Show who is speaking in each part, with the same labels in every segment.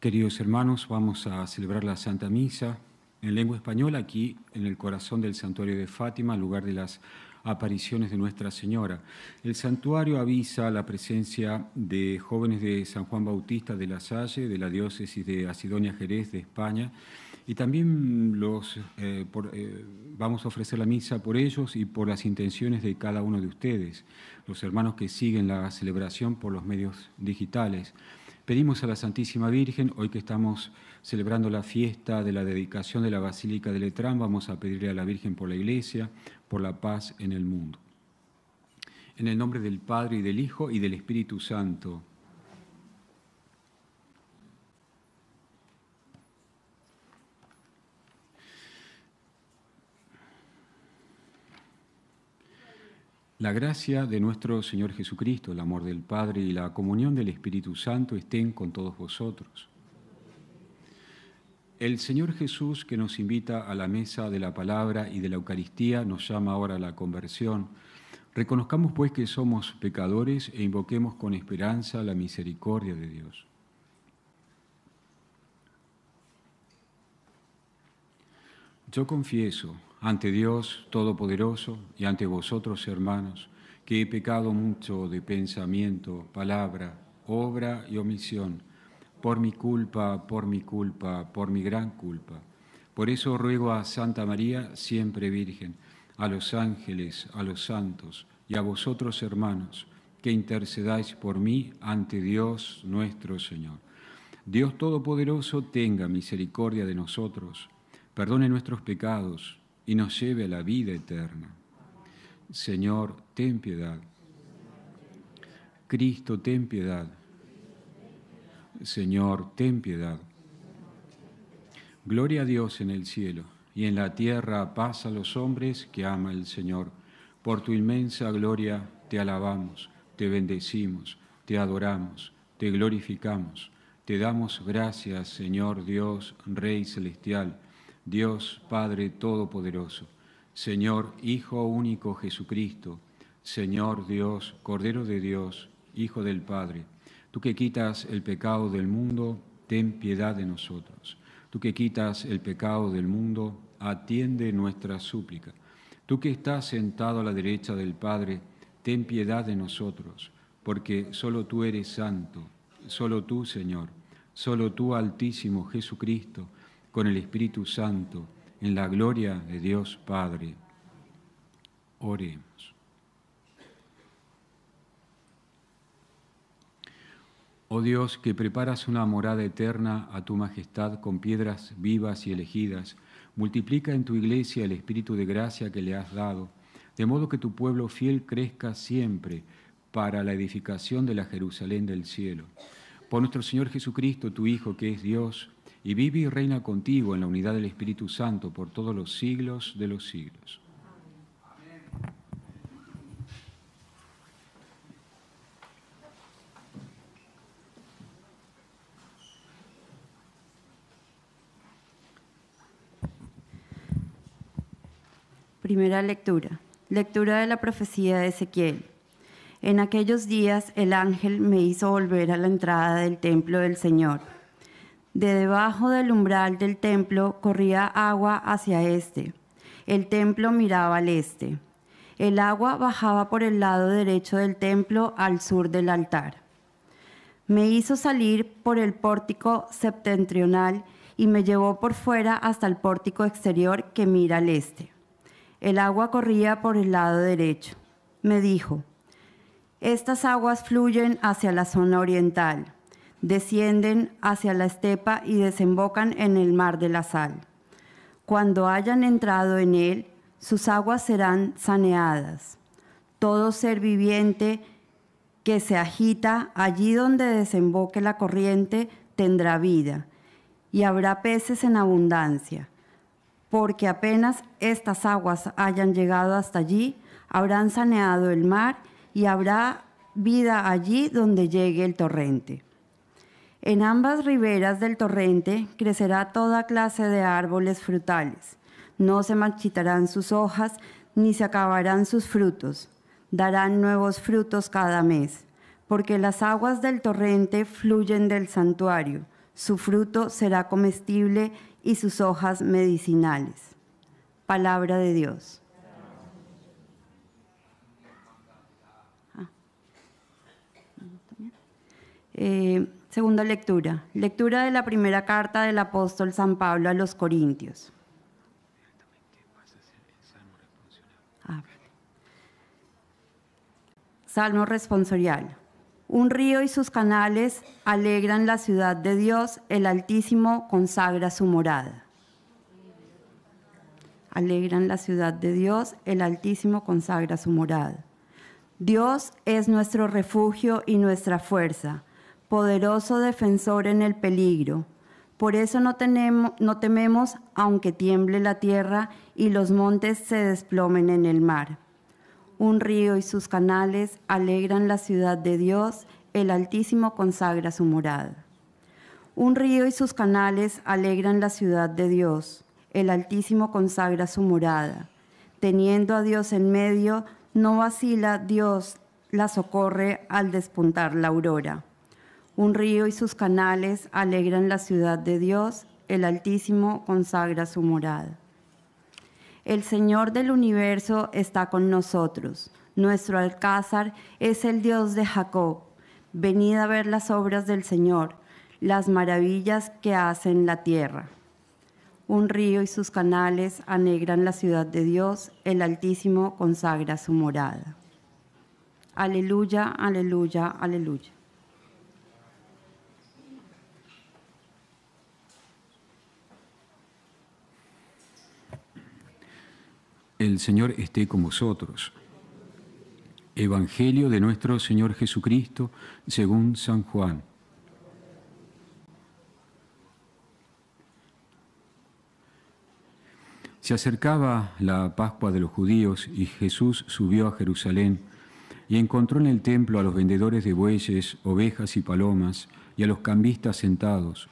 Speaker 1: Queridos hermanos, vamos a celebrar la Santa Misa en lengua española aquí en el corazón del santuario de Fátima, lugar de las apariciones de Nuestra Señora. El santuario avisa la presencia de jóvenes de San Juan Bautista de la Salle, de la diócesis de Asidonia Jerez de España, y también los, eh, eh, vamos a ofrecer la misa por ellos y por las intenciones de cada uno de ustedes, los hermanos que siguen la celebración por los medios digitales. Pedimos a la Santísima Virgen, hoy que estamos celebrando la fiesta de la dedicación de la Basílica de Letrán, vamos a pedirle a la Virgen por la Iglesia, por la paz en el mundo. En el nombre del Padre y del Hijo y del Espíritu Santo. La gracia de nuestro Señor Jesucristo, el amor del Padre y la comunión del Espíritu Santo estén con todos vosotros. El Señor Jesús, que nos invita a la mesa de la palabra y de la Eucaristía, nos llama ahora a la conversión. Reconozcamos pues que somos pecadores e invoquemos con esperanza la misericordia de Dios. Yo confieso ante Dios Todopoderoso y ante vosotros, hermanos, que he pecado mucho de pensamiento, palabra, obra y omisión, por mi culpa, por mi culpa, por mi gran culpa. Por eso ruego a Santa María, siempre Virgen, a los ángeles, a los santos y a vosotros, hermanos, que intercedáis por mí ante Dios nuestro Señor. Dios Todopoderoso tenga misericordia de nosotros, perdone nuestros pecados y nos lleve a la vida eterna. Señor, ten piedad. Cristo, ten piedad. Señor, ten piedad. Gloria a Dios en el cielo y en la tierra paz a los hombres que ama el Señor. Por tu inmensa gloria te alabamos, te bendecimos, te adoramos, te glorificamos. Te damos gracias, Señor Dios, Rey Celestial Dios Padre Todopoderoso, Señor Hijo único Jesucristo, Señor Dios, Cordero de Dios, Hijo del Padre, tú que quitas el pecado del mundo, ten piedad de nosotros. Tú que quitas el pecado del mundo, atiende nuestra súplica. Tú que estás sentado a la derecha del Padre, ten piedad de nosotros, porque solo tú eres santo, solo tú, Señor, solo tú, Altísimo Jesucristo, con el Espíritu Santo, en la gloria de Dios Padre. Oremos. Oh Dios, que preparas una morada eterna a tu majestad con piedras vivas y elegidas, multiplica en tu iglesia el espíritu de gracia que le has dado, de modo que tu pueblo fiel crezca siempre para la edificación de la Jerusalén del cielo. Por nuestro Señor Jesucristo, tu Hijo, que es Dios, y vive y reina contigo en la unidad del Espíritu Santo por todos los siglos de los siglos.
Speaker 2: Primera lectura. Lectura de la profecía de Ezequiel. En aquellos días el ángel me hizo volver a la entrada del templo del Señor de debajo del umbral del templo corría agua hacia este. El templo miraba al este. El agua bajaba por el lado derecho del templo al sur del altar. Me hizo salir por el pórtico septentrional y me llevó por fuera hasta el pórtico exterior que mira al este. El agua corría por el lado derecho. Me dijo, estas aguas fluyen hacia la zona oriental descienden hacia la estepa y desembocan en el mar de la sal. Cuando hayan entrado en él, sus aguas serán saneadas. Todo ser viviente que se agita allí donde desemboque la corriente tendrá vida, y habrá peces en abundancia, porque apenas estas aguas hayan llegado hasta allí, habrán saneado el mar y habrá vida allí donde llegue el torrente. En ambas riberas del torrente crecerá toda clase de árboles frutales. No se marchitarán sus hojas ni se acabarán sus frutos. Darán nuevos frutos cada mes, porque las aguas del torrente fluyen del santuario. Su fruto será comestible y sus hojas medicinales. Palabra de Dios. Ah. Eh, Segunda lectura. Lectura de la primera carta del apóstol San Pablo a los Corintios. Salmo responsorial. Un río y sus canales alegran la ciudad de Dios, el Altísimo consagra su morada. Alegran la ciudad de Dios, el Altísimo consagra su morada. Dios es nuestro refugio y nuestra fuerza poderoso defensor en el peligro. Por eso no, tememos aunque tiemble la tierra y los montes se desplomen en el mar. Un río y sus canales alegran la ciudad de Dios, el Altísimo consagra su morada. Un río y sus canales alegran la ciudad de Dios, el Altísimo consagra su morada. Teniendo a Dios en medio, no vacila Dios, la socorre al despuntar la aurora. Un río y sus canales alegran la ciudad de Dios, el Altísimo consagra su morada. El Señor del universo está con nosotros. Nuestro alcázar es el Dios de Jacob. Venid a ver las obras del Señor, las maravillas que hacen la tierra. Un río y sus canales alegran la ciudad de Dios, el Altísimo consagra su morada. Aleluya, aleluya, aleluya.
Speaker 1: El Señor esté con vosotros. Evangelio de nuestro Señor Jesucristo según San Juan. Se acercaba la Pascua de los judíos y Jesús subió a Jerusalén y encontró en el templo a los vendedores de bueyes, ovejas y palomas y a los cambistas sentados,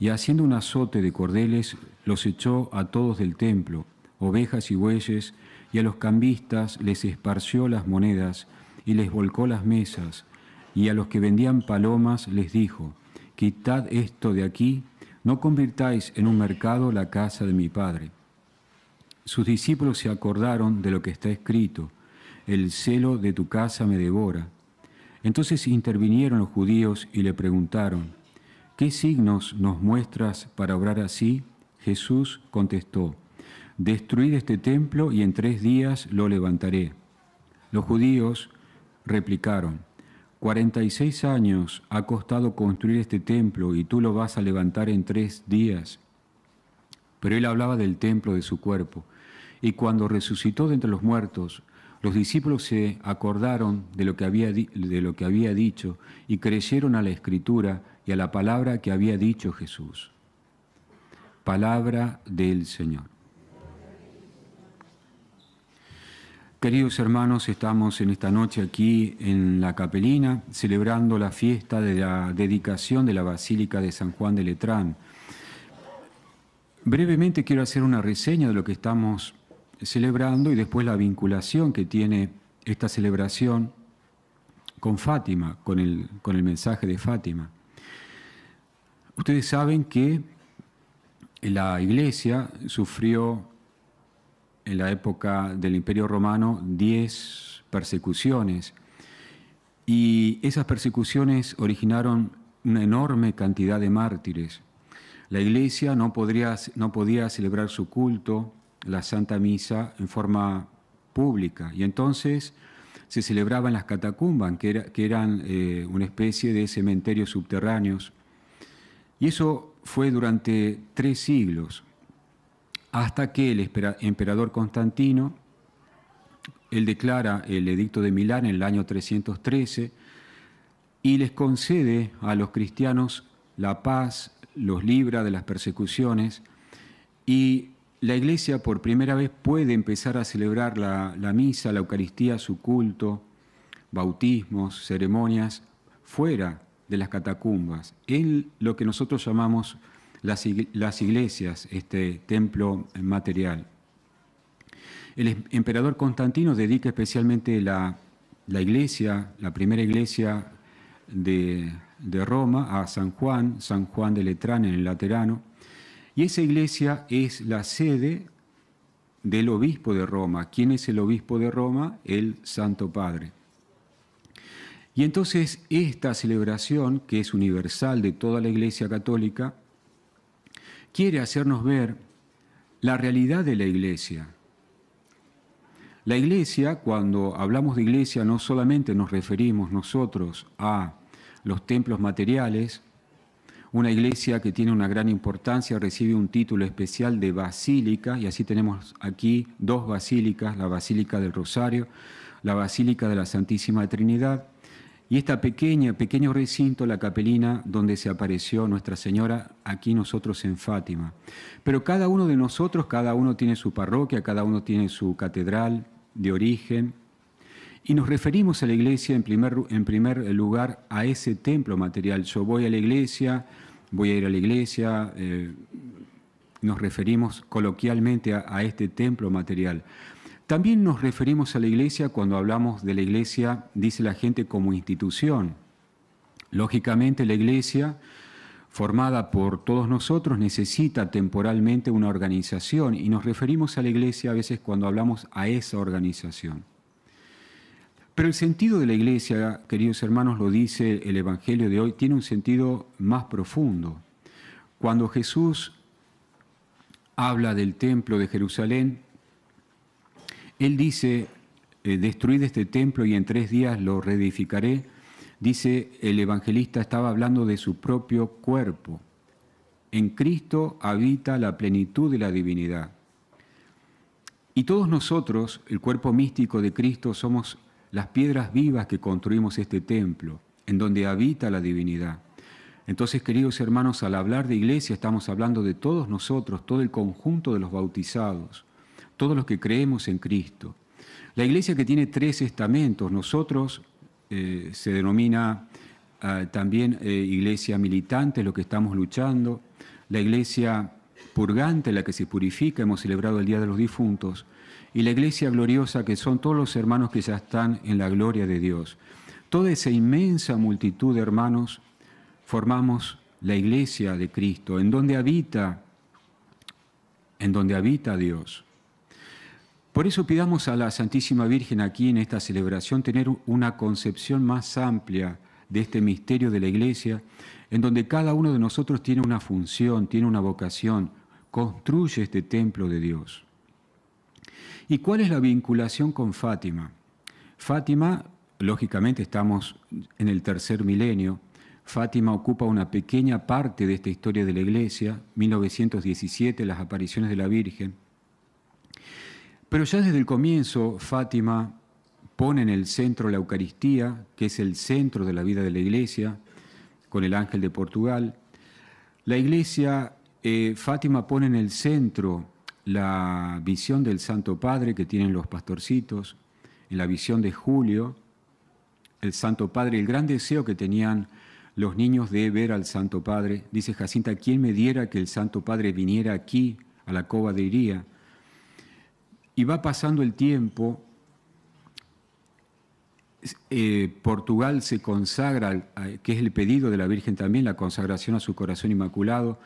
Speaker 1: y haciendo un azote de cordeles los echó a todos del templo ovejas y bueyes, y a los cambistas les esparció las monedas y les volcó las mesas, y a los que vendían palomas les dijo, Quitad esto de aquí, no convirtáis en un mercado la casa de mi Padre. Sus discípulos se acordaron de lo que está escrito, el celo de tu casa me devora. Entonces intervinieron los judíos y le preguntaron, ¿qué signos nos muestras para obrar así? Jesús contestó, destruid este templo y en tres días lo levantaré. Los judíos replicaron, 46 años ha costado construir este templo y tú lo vas a levantar en tres días. Pero él hablaba del templo de su cuerpo. Y cuando resucitó de entre los muertos, los discípulos se acordaron de lo, que había, de lo que había dicho y creyeron a la escritura y a la palabra que había dicho Jesús. Palabra del Señor. Queridos hermanos, estamos en esta noche aquí en la Capelina celebrando la fiesta de la dedicación de la Basílica de San Juan de Letrán. Brevemente quiero hacer una reseña de lo que estamos celebrando y después la vinculación que tiene esta celebración con Fátima, con el, con el mensaje de Fátima. Ustedes saben que la Iglesia sufrió en la época del Imperio Romano 10 persecuciones y esas persecuciones originaron una enorme cantidad de mártires. La iglesia no, no podía celebrar su culto, la Santa Misa, en forma pública y entonces se celebraban las catacumbas, que, eran eh, una especie de cementerios subterráneos. Y eso fue durante tres siglos hasta que el emperador Constantino, él declara el edicto de Milán en el año 313 y les concede a los cristianos la paz, los libra de las persecuciones y la iglesia por primera vez puede empezar a celebrar la, misa, la Eucaristía, su culto, bautismos, ceremonias, fuera de las catacumbas, en lo que nosotros llamamos las, iglesias, este templo material. El emperador Constantino dedica especialmente la, la iglesia, la primera iglesia de, de, Roma, a San Juan, San Juan de Letrán en el Laterano, y esa iglesia es la sede del obispo de Roma. ¿Quién es el obispo de Roma? El Santo Padre. Y entonces esta celebración, que es universal de toda la Iglesia Católica, quiere hacernos ver la realidad de la iglesia. La iglesia, cuando hablamos de iglesia, no solamente nos referimos nosotros a los templos materiales, una iglesia que tiene una gran importancia recibe un título especial de basílica, y así tenemos aquí dos basílicas, la Basílica del Rosario, la Basílica de la Santísima Trinidad, y esta pequeña, pequeño recinto, la capelina donde se apareció Nuestra Señora, aquí nosotros en Fátima. Pero cada uno de nosotros, cada uno tiene su parroquia, cada uno tiene su catedral de origen. Y nos referimos a la iglesia en primer, en primer lugar a ese templo material. Yo voy a la iglesia, voy a ir a la iglesia, eh, nos referimos coloquialmente a este templo material. También nos referimos a la iglesia cuando hablamos de la iglesia, dice la gente, como institución. Lógicamente la iglesia, formada por todos nosotros, necesita temporalmente una organización y nos referimos a la iglesia a veces cuando hablamos a esa organización. Pero el sentido de la iglesia, queridos hermanos, lo dice el Evangelio de hoy, tiene un sentido más profundo. Cuando Jesús habla del templo de Jerusalén, él dice, eh, destruid este templo y en tres días lo reedificaré. Dice, el evangelista estaba hablando de su propio cuerpo. En Cristo habita la plenitud de la divinidad. Y todos nosotros, el cuerpo místico de Cristo, somos las piedras vivas que construimos este templo, en donde habita la divinidad. Entonces, queridos hermanos, al hablar de iglesia estamos hablando de todos nosotros, todo el conjunto de los bautizados todos los que creemos en Cristo. La iglesia que tiene tres estamentos, nosotros eh, se denomina ah, también eh, iglesia militante, lo que estamos luchando, la iglesia purgante, la que se purifica, hemos celebrado el Día de los Difuntos, y la iglesia gloriosa, que son todos los hermanos que ya están en la gloria de Dios. Toda esa inmensa multitud de hermanos formamos la iglesia de Cristo, en donde habita, en donde habita Dios. Por eso pidamos a la Santísima Virgen aquí en esta celebración tener una concepción más amplia de este misterio de la Iglesia, en donde cada uno de nosotros tiene una función, tiene una vocación, construye este templo de Dios. ¿Y cuál es la vinculación con Fátima? Fátima, lógicamente estamos en el tercer milenio, Fátima ocupa una pequeña parte de esta historia de la Iglesia, 1917, las apariciones de la Virgen, pero ya desde el comienzo, Fátima pone en el centro la Eucaristía, que es el centro de la vida de la Iglesia, con el ángel de Portugal. La Iglesia, eh, Fátima pone en el centro la visión del Santo Padre que tienen los pastorcitos, en la visión de Julio, el Santo Padre, el gran deseo que tenían los niños de ver al Santo Padre. Dice Jacinta, ¿quién me diera que el Santo Padre viniera aquí, a la cova de Iría? y va pasando el tiempo, eh, Portugal se consagra, que es el pedido de la Virgen también, la consagración a su corazón inmaculado.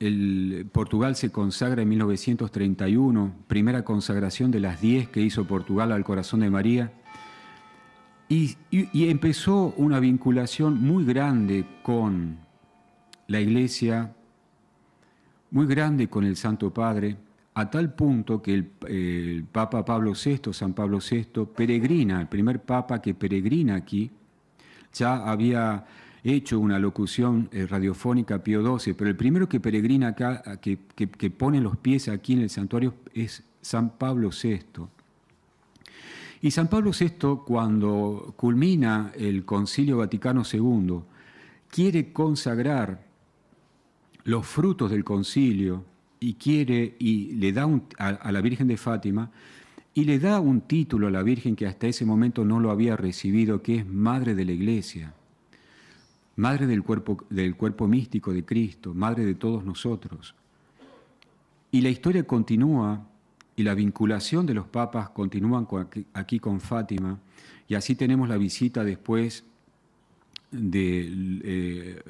Speaker 1: el, Portugal se consagra en 1931, primera consagración de las diez que hizo Portugal al corazón de María. y empezó una vinculación muy grande con la Iglesia, muy grande con el Santo Padre a tal punto que el, Papa Pablo VI, San Pablo VI, peregrina, el primer Papa que peregrina aquí, ya había hecho una locución eh, radiofónica Pío XII, pero el primero que peregrina acá, que, que, pone los pies aquí en el santuario, es San Pablo VI. Y San Pablo VI, cuando culmina el Concilio Vaticano II, quiere consagrar los frutos del concilio, y quiere y le da un, a, la Virgen de Fátima y le da un título a la Virgen que hasta ese momento no lo había recibido, que es Madre de la Iglesia, Madre del cuerpo, del cuerpo místico de Cristo, Madre de todos nosotros. Y la historia continúa y la vinculación de los papas continúa aquí con Fátima y así tenemos la visita después de eh,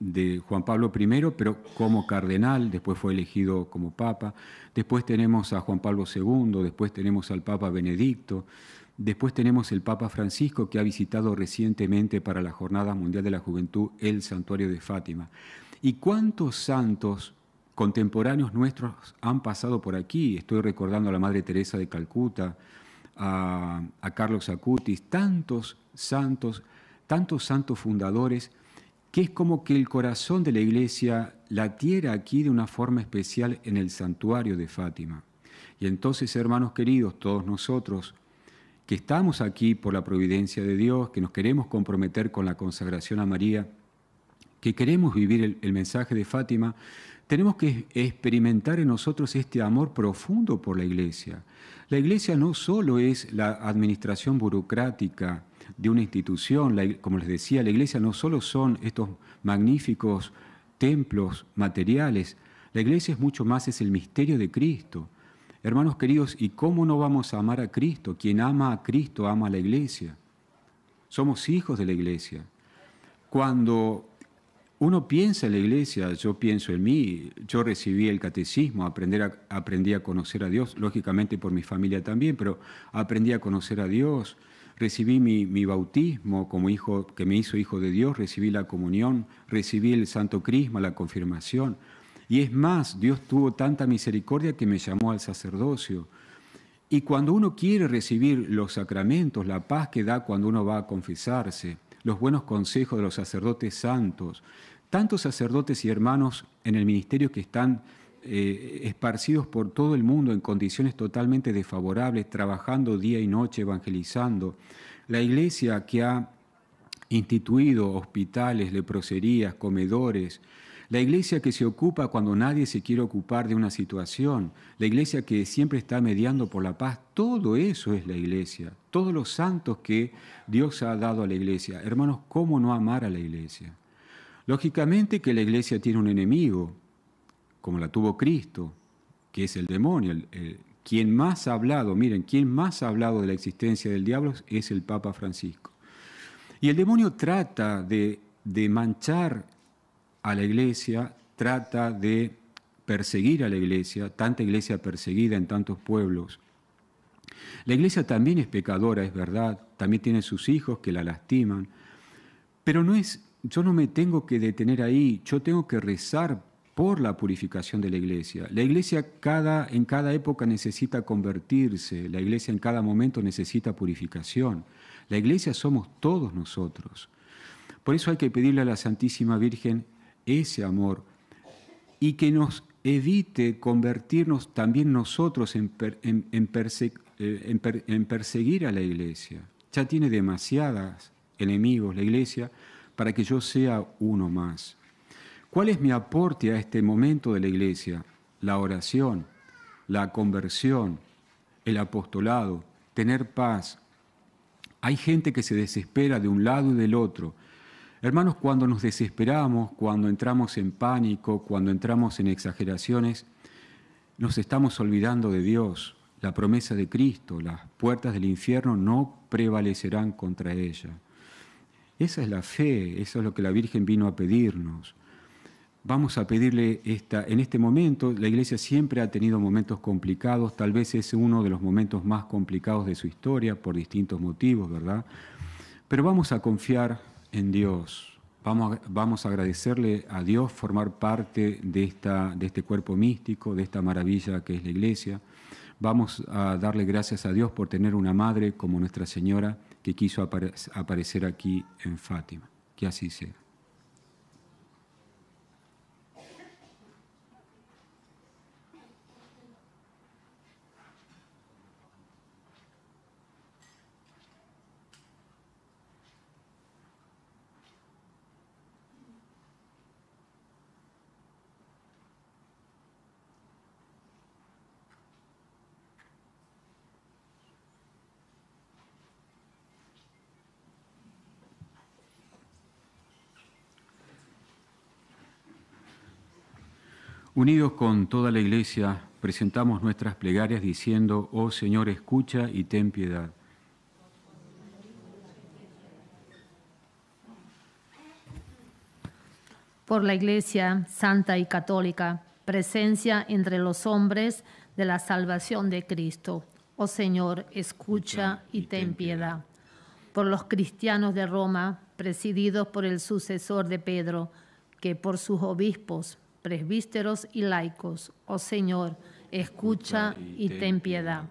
Speaker 1: de Juan Pablo I, pero como cardenal, después fue elegido como papa, después tenemos a Juan Pablo II, después tenemos al Papa Benedicto, después tenemos el Papa Francisco que ha visitado recientemente para la Jornada Mundial de la Juventud el santuario de Fátima. ¿Y cuántos santos contemporáneos nuestros han pasado por aquí? Estoy recordando a la Madre Teresa de Calcuta, a, a Carlos Acutis, tantos santos, tantos santos fundadores que es como que el corazón de la iglesia latiera aquí de una forma especial en el santuario de Fátima. Y entonces, hermanos queridos, todos nosotros que estamos aquí por la providencia de Dios, que nos queremos comprometer con la consagración a María, que queremos vivir el, el mensaje de Fátima, tenemos que experimentar en nosotros este amor profundo por la iglesia. La iglesia no solo es la administración burocrática, de una institución. como les decía, la iglesia no solo son estos magníficos templos materiales, la iglesia es mucho más, es el misterio de Cristo. Hermanos queridos, ¿y cómo no vamos a amar a Cristo? Quien ama a Cristo ama a la iglesia. Somos hijos de la iglesia. Cuando uno piensa en la iglesia, yo pienso en mí, yo recibí el catecismo, aprendí a conocer a Dios, lógicamente por mi familia también, pero aprendí a conocer a Dios, recibí mi, bautismo como hijo que me hizo hijo de Dios, recibí la comunión, recibí el santo crisma, la confirmación. Y es más, Dios tuvo tanta misericordia que me llamó al sacerdocio. Y cuando uno quiere recibir los sacramentos, la paz que da cuando uno va a confesarse, los buenos consejos de los sacerdotes santos, tantos sacerdotes y hermanos en el ministerio que están eh, esparcidos por todo el mundo en condiciones totalmente desfavorables, trabajando día y noche, evangelizando. La iglesia que ha instituido hospitales, leproserías, comedores, la iglesia que se ocupa cuando nadie se quiere ocupar de una situación, la iglesia que siempre está mediando por la paz, todo eso es la iglesia, todos los santos que Dios ha dado a la iglesia. Hermanos, ¿cómo no amar a la iglesia? Lógicamente que la iglesia tiene un enemigo, como la tuvo Cristo, que es el demonio. El, quien más ha hablado, miren, quien más ha hablado de la existencia del diablo es el Papa Francisco. Y el demonio trata de, manchar a la iglesia, trata de perseguir a la iglesia, tanta iglesia perseguida en tantos pueblos. La iglesia también es pecadora, es verdad, también tiene sus hijos que la lastiman, pero no es, yo no me tengo que detener ahí, yo tengo que rezar por la purificación de la iglesia. La iglesia cada, en cada época necesita convertirse, la iglesia en cada momento necesita purificación. La iglesia somos todos nosotros. Por eso hay que pedirle a la Santísima Virgen ese amor y que nos evite convertirnos también nosotros en, eh, perseguir a la iglesia. Ya tiene demasiadas enemigos la iglesia para que yo sea uno más. ¿Cuál es mi aporte a este momento de la iglesia? La oración, la conversión, el apostolado, tener paz. Hay gente que se desespera de un lado y del otro. Hermanos, cuando nos desesperamos, cuando entramos en pánico, cuando entramos en exageraciones, nos estamos olvidando de Dios, la promesa de Cristo, las puertas del infierno no prevalecerán contra ella. Esa es la fe, eso es lo que la Virgen vino a pedirnos vamos a pedirle esta, en este momento, la iglesia siempre ha tenido momentos complicados, tal vez es uno de los momentos más complicados de su historia por distintos motivos, ¿verdad? Pero vamos a confiar en Dios, vamos a, vamos a agradecerle a Dios formar parte de, esta, de este cuerpo místico, de esta maravilla que es la iglesia, vamos a darle gracias a Dios por tener una madre como Nuestra Señora que quiso aparecer aquí en Fátima, que así sea. Unidos con toda la Iglesia, presentamos nuestras plegarias diciendo, oh Señor, escucha y ten piedad.
Speaker 3: Por la Iglesia Santa y Católica, presencia entre los hombres de la salvación de Cristo. Oh Señor, escucha y ten piedad. Por los cristianos de Roma, presididos por el sucesor de Pedro, que por sus obispos vísteros y laicos. Oh Señor, escucha y ten piedad.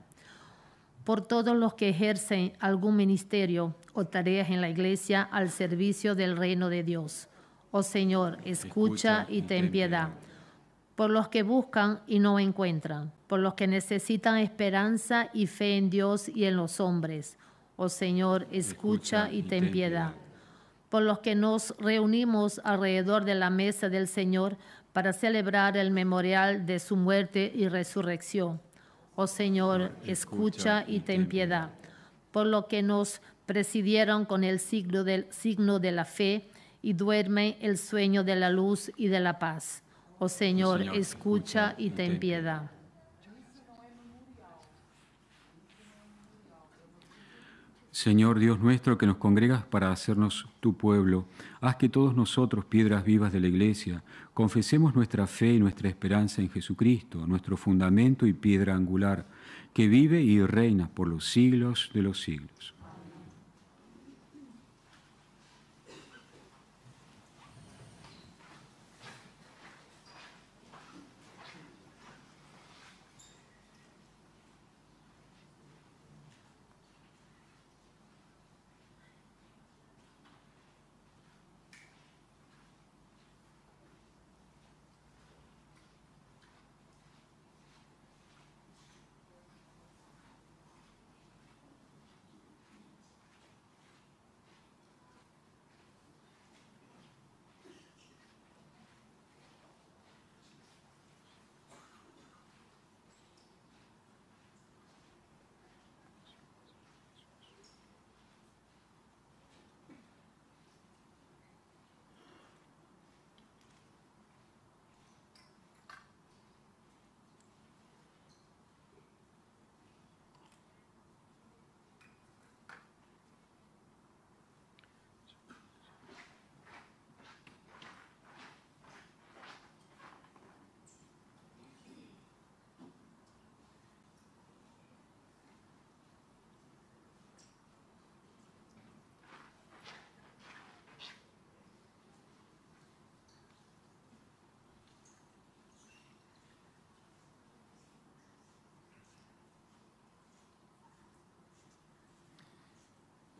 Speaker 3: Por todos los que ejercen algún ministerio o tareas en la iglesia al servicio del reino de Dios. Oh Señor, escucha y ten piedad. Por los que buscan y no encuentran. Por los que necesitan esperanza y fe en Dios y en los hombres. Oh Señor, escucha y ten piedad. Por los que nos reunimos alrededor de la mesa del Señor para celebrar el memorial de su muerte y resurrección. Oh Señor, escucha y ten piedad. Por lo que nos presidieron con el signo, del, signo de la fe y duerme el sueño de la luz y de la paz. Oh Señor, escucha y ten piedad.
Speaker 1: Señor Dios nuestro, que nos congregas para hacernos tu pueblo, haz que todos nosotros, piedras vivas de la iglesia, confesemos nuestra fe y nuestra esperanza en Jesucristo, nuestro fundamento y piedra angular, que vive y reina por los siglos de los siglos.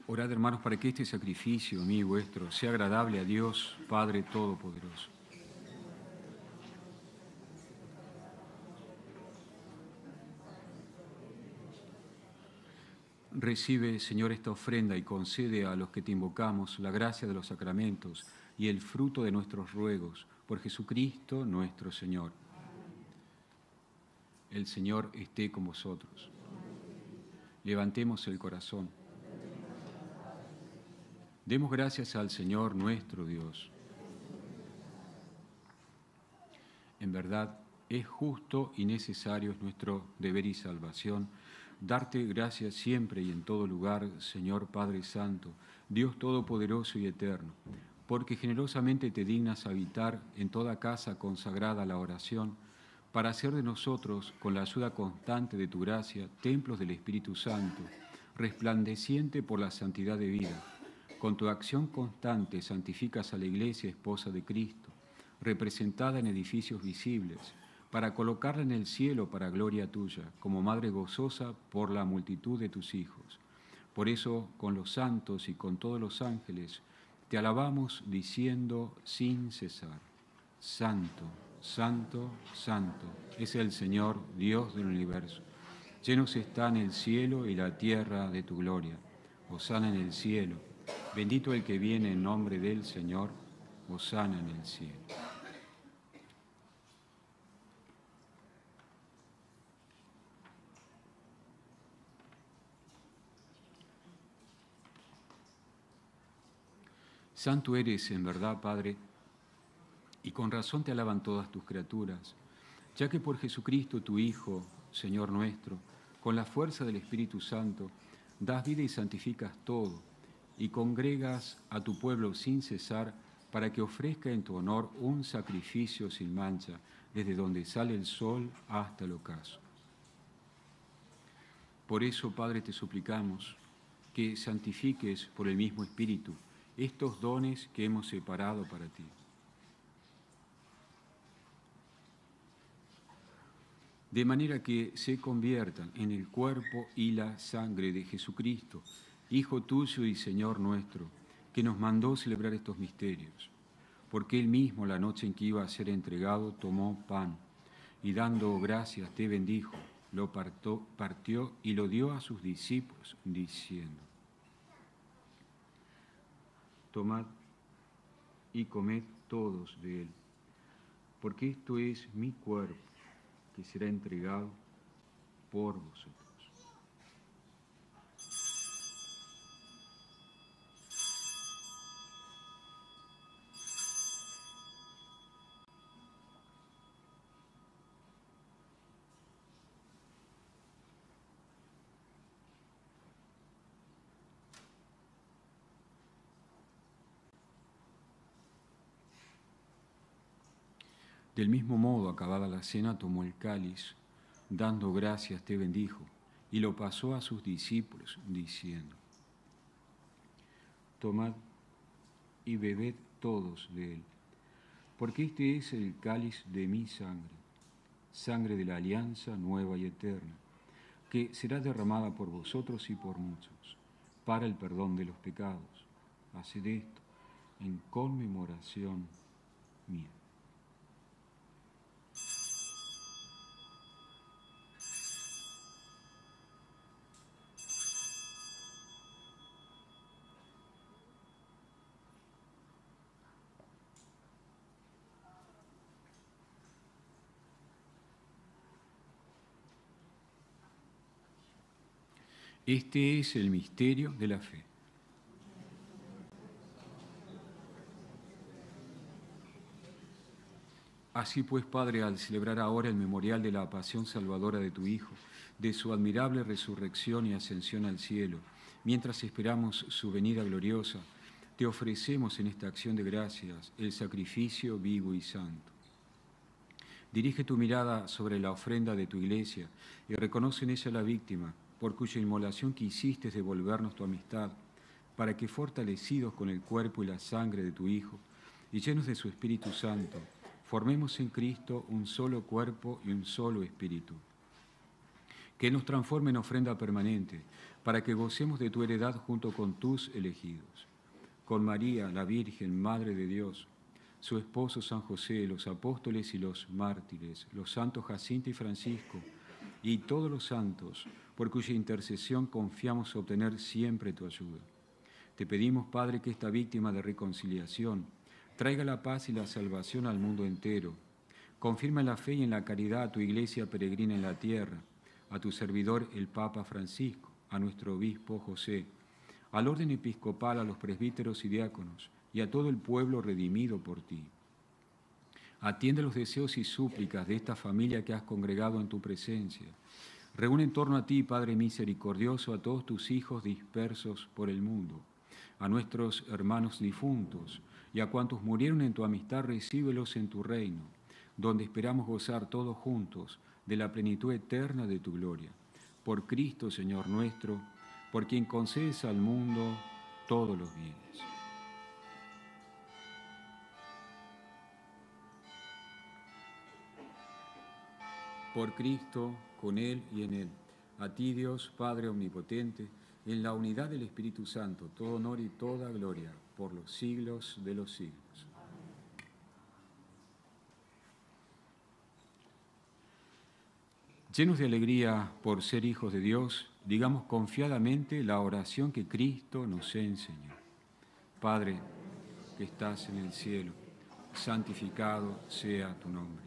Speaker 1: Orad, hermanos, para que este sacrificio mío vuestro sea agradable a Dios, Padre Todopoderoso. Recibe, Señor, esta ofrenda y concede a los que te invocamos la gracia de los sacramentos y el fruto de nuestros ruegos, por Jesucristo nuestro Señor. El Señor esté con vosotros. Levantemos el corazón. Demos gracias al Señor nuestro Dios. En verdad, es justo y necesario, es nuestro deber y salvación, darte gracias siempre y en todo lugar, Señor Padre Santo, Dios Todopoderoso y Eterno, porque generosamente te dignas habitar en toda casa consagrada a la oración, para hacer de nosotros, con la ayuda constante de tu gracia, templos del Espíritu Santo, resplandeciente por la santidad de vida con tu acción constante santificas a la iglesia esposa de Cristo, representada en edificios visibles, para colocarla en el cielo para gloria tuya, como madre gozosa por la multitud de tus hijos. Por eso, con los santos y con todos los ángeles, te alabamos diciendo sin cesar, Santo, Santo, Santo es el Señor, Dios del universo. Llenos están el cielo y la tierra de tu gloria. Osana en el cielo. Bendito el que viene en nombre del Señor, sana en el cielo. Santo eres en verdad, Padre, y con razón te alaban todas tus criaturas, ya que por Jesucristo, tu Hijo, Señor nuestro, con la fuerza del Espíritu Santo, das vida y santificas todo y congregas a tu pueblo sin cesar para que ofrezca en tu honor un sacrificio sin mancha, desde donde sale el sol hasta el ocaso. Por eso, Padre, te suplicamos que santifiques por el mismo Espíritu estos dones que hemos separado para ti. De manera que se conviertan en el cuerpo y la sangre de Jesucristo, Hijo tuyo y Señor nuestro, que nos mandó celebrar estos misterios, porque él mismo la noche en que iba a ser entregado tomó pan y dando gracias te bendijo, lo partió y lo dio a sus discípulos, diciendo, tomad y comed todos de él, porque esto es mi cuerpo que será entregado por vosotros. Del mismo modo, acabada la cena, tomó el cáliz, dando gracias, te bendijo, y lo pasó a sus discípulos, diciendo, Tomad y bebed todos de él, porque este es el cáliz de mi sangre, sangre de la alianza nueva y eterna, que será derramada por vosotros y por muchos, para el perdón de los pecados. Haced esto en conmemoración mía. Este es el misterio de la fe. Así pues, Padre, al celebrar ahora el memorial de la pasión salvadora de tu Hijo, de su admirable resurrección y ascensión al cielo, mientras esperamos su venida gloriosa, te ofrecemos en esta acción de gracias el sacrificio vivo y santo. Dirige tu mirada sobre la ofrenda de tu iglesia y reconoce en ella la víctima por cuya inmolación quisiste devolvernos tu amistad, para que fortalecidos con el cuerpo y la sangre de tu Hijo, y llenos de su Espíritu Santo, formemos en Cristo un solo cuerpo y un solo espíritu. Que nos transforme en ofrenda permanente, para que gocemos de tu heredad junto con tus elegidos. Con María, la Virgen, Madre de Dios, su esposo San José, los apóstoles y los mártires, los santos Jacinto y Francisco, y todos los santos, por cuya intercesión confiamos obtener siempre tu ayuda. Te pedimos, Padre, que esta víctima de reconciliación traiga la paz y la salvación al mundo entero. Confirma la fe y en la caridad a tu iglesia peregrina en la tierra, a tu servidor el Papa Francisco, a nuestro obispo José, al orden episcopal, a los presbíteros y diáconos, y a todo el pueblo redimido por ti Atiende los deseos y súplicas de esta familia que has congregado en tu presencia. Reúne en torno a ti, Padre misericordioso, a todos tus hijos dispersos por el mundo, a nuestros hermanos difuntos y a cuantos murieron en tu amistad, recíbelos en tu reino, donde esperamos gozar todos juntos de la plenitud eterna de tu gloria. Por Cristo, Señor nuestro, por quien concedes al mundo todos los bienes. por Cristo, con Él y en Él. A ti Dios, Padre Omnipotente, en la unidad del Espíritu Santo, todo honor y toda gloria, por los siglos de los siglos. Llenos de alegría por ser hijos de Dios, digamos confiadamente la oración que Cristo nos enseñó. Padre, que estás en el cielo, santificado sea tu nombre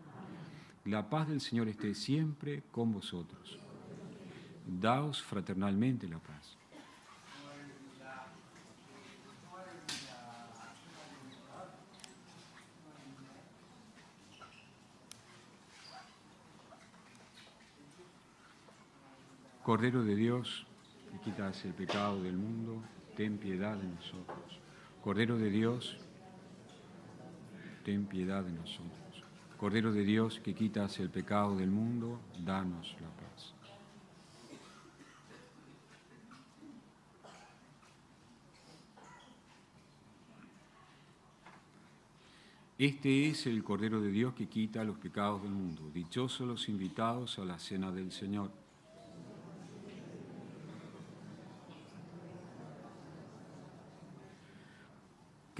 Speaker 1: La paz del Señor esté siempre con vosotros. Daos fraternalmente la paz. Cordero de Dios, que quitas el pecado del mundo, ten piedad de nosotros. Cordero de Dios, ten piedad de nosotros. Cordero de Dios que quitas el pecado del mundo, danos la paz. Este es el Cordero de Dios que quita los pecados del mundo. Dichosos los invitados a la cena del Señor.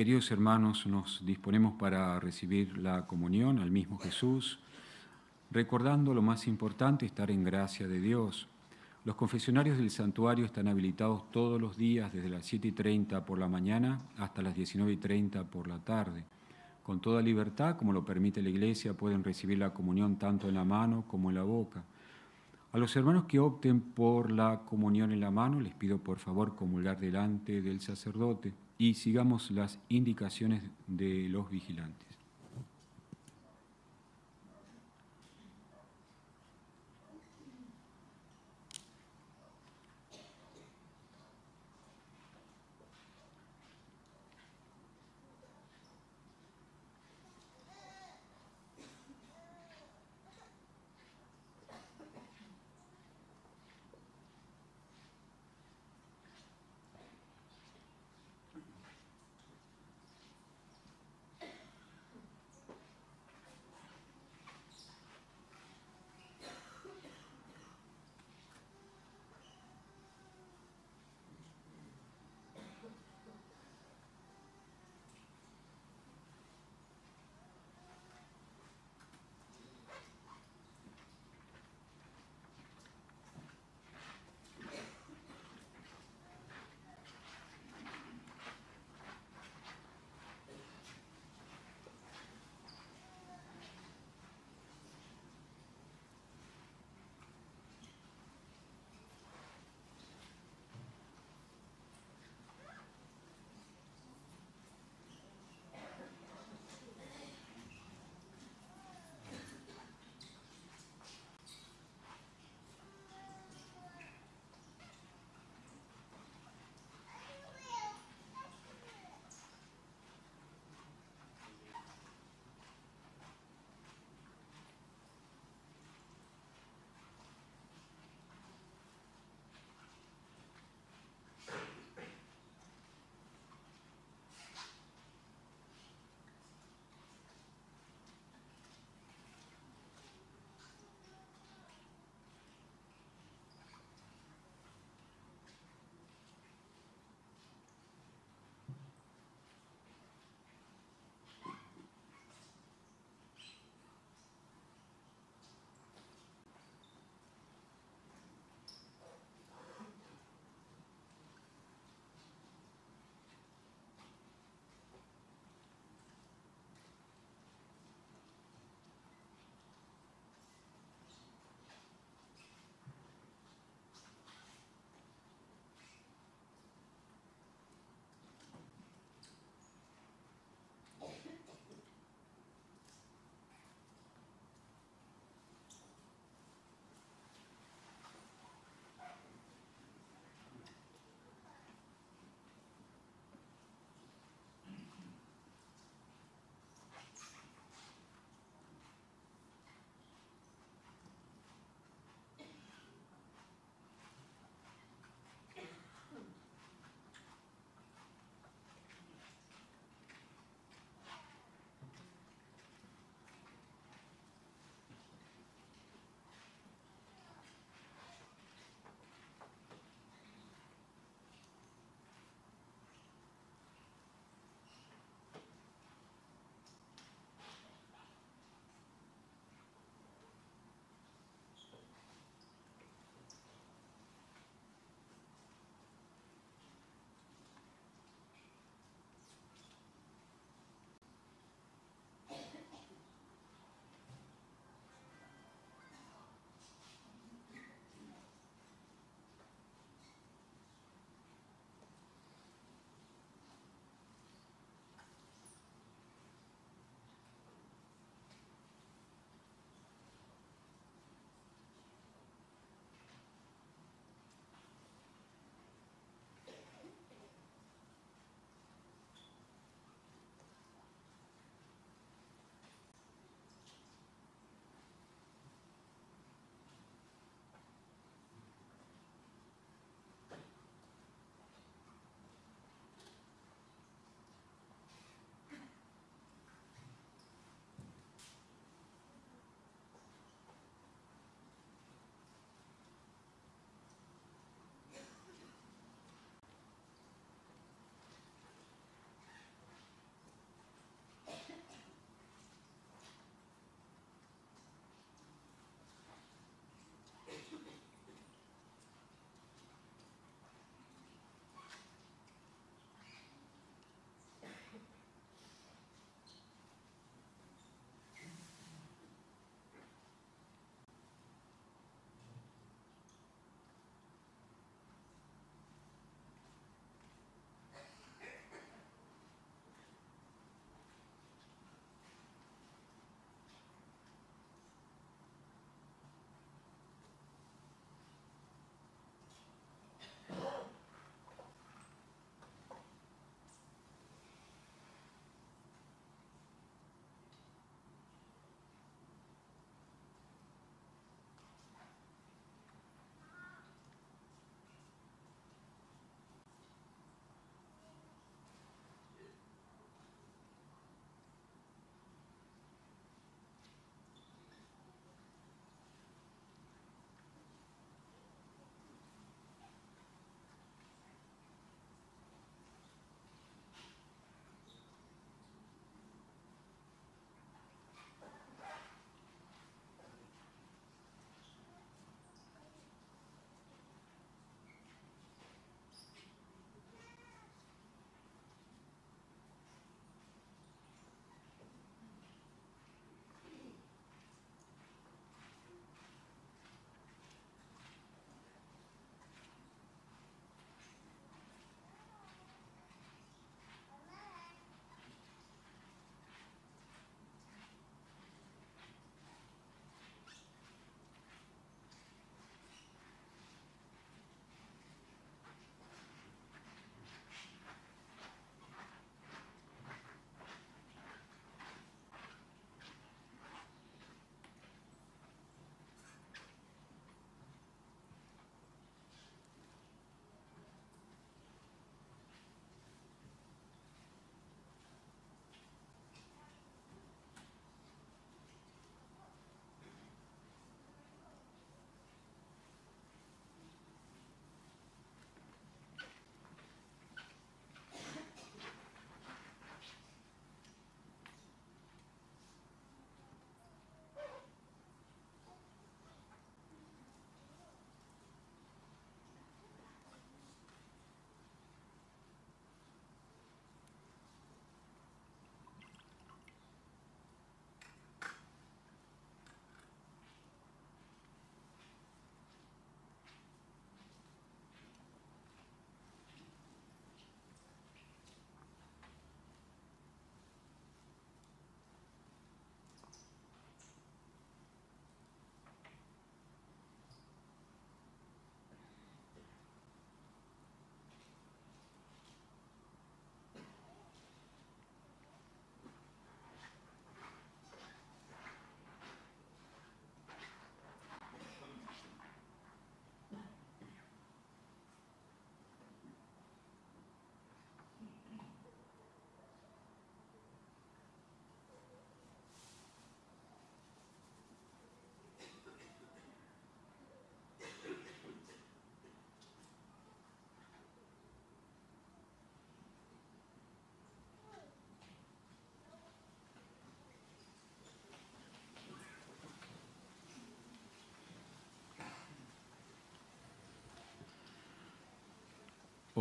Speaker 1: Queridos hermanos, nos disponemos para recibir la comunión al mismo Jesús, recordando lo más importante, estar en gracia de Dios. Los confesionarios del santuario están habilitados todos los días desde las 7.30 por la mañana hasta las 19.30 por la tarde. Con toda libertad, como lo permite la Iglesia, pueden recibir la comunión tanto en la mano como en la boca. A los hermanos que opten por la comunión en la mano, les pido por favor comulgar delante del sacerdote y sigamos las indicaciones de los vigilantes.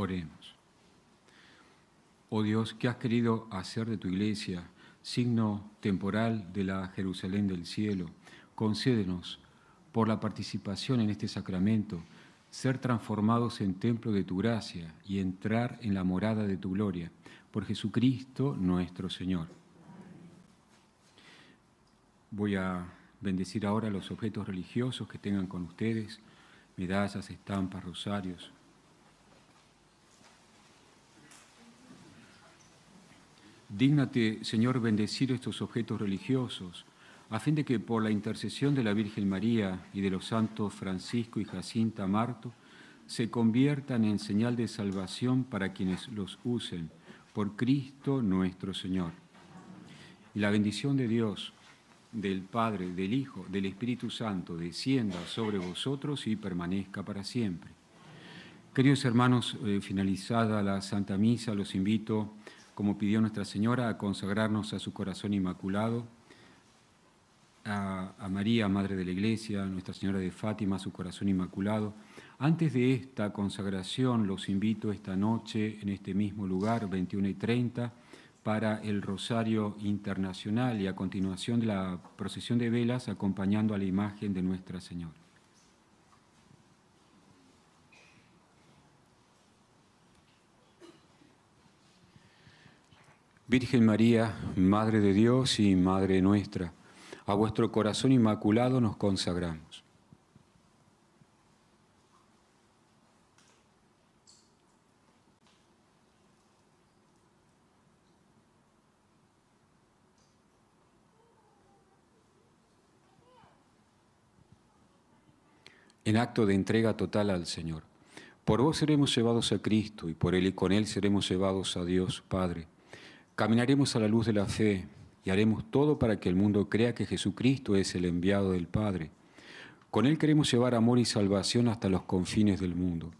Speaker 1: Oremos. Oh Dios, que has querido hacer de tu iglesia signo temporal de la Jerusalén del cielo, concédenos, por la participación en este sacramento, ser transformados en templo de tu gracia y entrar en la morada de tu gloria, por Jesucristo nuestro Señor. Voy a bendecir ahora los objetos religiosos que tengan con ustedes, medallas, estampas, rosarios, Dígnate, Señor, bendecir estos objetos religiosos, a fin de que por la intercesión de la Virgen María y de los santos Francisco y Jacinta Marto, se conviertan en señal de salvación para quienes los usen, por Cristo nuestro Señor. Y la bendición de Dios, del Padre, del Hijo, del Espíritu Santo, descienda sobre vosotros y permanezca para siempre. Queridos hermanos, eh, finalizada la Santa Misa, los invito como pidió Nuestra Señora, a consagrarnos a su corazón inmaculado, a, María, Madre de la Iglesia, a Nuestra Señora de Fátima, a su corazón inmaculado. Antes de esta consagración, los invito esta noche en este mismo lugar, 21 y 30, para el Rosario Internacional y a continuación de la procesión de velas acompañando a la imagen de Nuestra Señora. Virgen María, Madre de Dios y Madre nuestra, a vuestro corazón inmaculado nos consagramos. en acto de entrega total al Señor. Por vos seremos llevados a Cristo y por Él y con Él seremos llevados a Dios Padre Caminaremos a la luz de la fe y haremos todo para que el mundo crea que Jesucristo es el enviado del Padre. Con Él queremos llevar amor y salvación hasta los confines del mundo.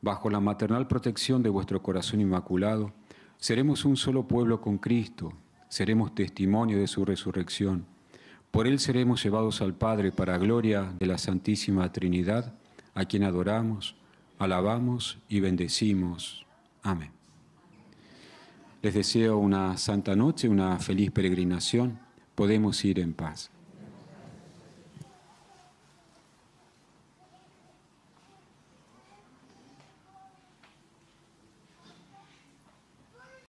Speaker 1: Bajo la maternal protección de vuestro corazón inmaculado, seremos un solo pueblo con Cristo, seremos testimonio de su resurrección. Por Él seremos llevados al Padre para gloria de la Santísima Trinidad, a quien adoramos, alabamos y bendecimos. Amén. Les deseo una santa noche, una feliz peregrinación. Podemos ir en paz.